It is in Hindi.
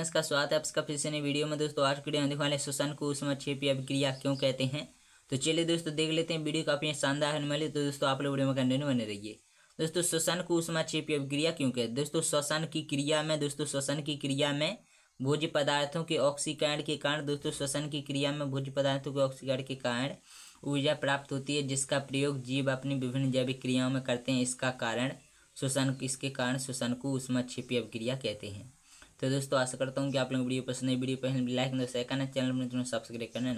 में का स्वाद है आपका फिर से नई वीडियो में दोस्तों आज वीडियो में दिखाने सुशांत को उसमें क्षेपीय अभिक्रिया क्यों कहते हैं तो चलिए दोस्तों देख लेते हैं वीडियो काफ़ी शानदार होने वाली तो दोस्तों आप लोग वीडियो में कंटिन्यू बने रहिए दोस्तों श्वसन को में क्षेपीय अभिक्रिया क्यों कहते हैं दोस्तों श्वसन की क्रिया में दोस्तों श्वसन की क्रिया में भोज्य पदार्थों के ऑक्सीकरण के कारण दोस्तों श्वसन की क्रिया में भोज्य पदार्थों के ऑक्सीकरण के कारण ऊर्जा प्राप्त होती है जिसका प्रयोग जीव अपनी विभिन्न जैविक क्रियाओं में करते हैं इसका कारण श्वसन इसके कारण श्वसन को उष्मा क्षिपी अभिक्रिया कहते हैं तो दोस्तों आशा करता हूँ कि आप लोग वीडियो पसंद है वीडियो पहले लाइक दो सेकंड चैनल में सब्सक्राइब तो करना